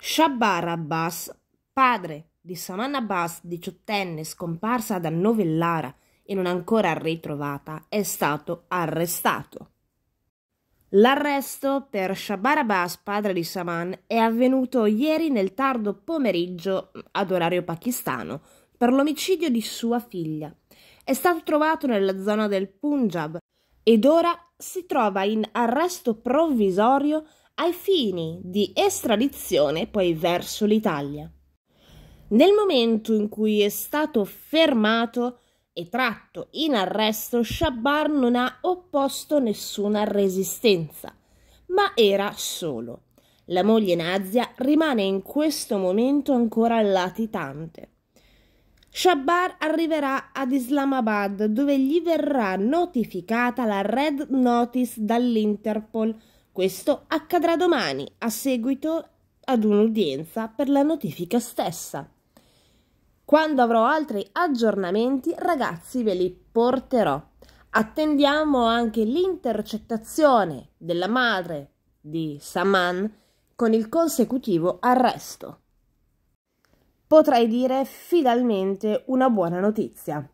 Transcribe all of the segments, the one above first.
Shabbar Abbas, padre di Saman Abbas, diciottenne scomparsa da Novellara e non ancora ritrovata, è stato arrestato. L'arresto per Shabbar Abbas, padre di Saman, è avvenuto ieri nel tardo pomeriggio ad orario pakistano per l'omicidio di sua figlia. È stato trovato nella zona del Punjab ed ora si trova in arresto provvisorio ai fini di estradizione poi verso l'Italia. Nel momento in cui è stato fermato e tratto in arresto, Shabbar non ha opposto nessuna resistenza, ma era solo. La moglie Nazia rimane in questo momento ancora latitante. Shabbar arriverà ad Islamabad dove gli verrà notificata la red notice dall'Interpol questo accadrà domani a seguito ad un'udienza per la notifica stessa. Quando avrò altri aggiornamenti, ragazzi, ve li porterò. Attendiamo anche l'intercettazione della madre di Saman con il consecutivo arresto. Potrei dire finalmente una buona notizia.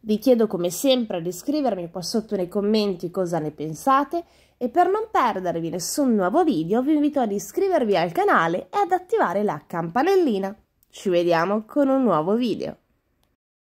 Vi chiedo come sempre di scrivermi qua sotto nei commenti cosa ne pensate e per non perdervi nessun nuovo video vi invito ad iscrivervi al canale e ad attivare la campanellina. Ci vediamo con un nuovo video.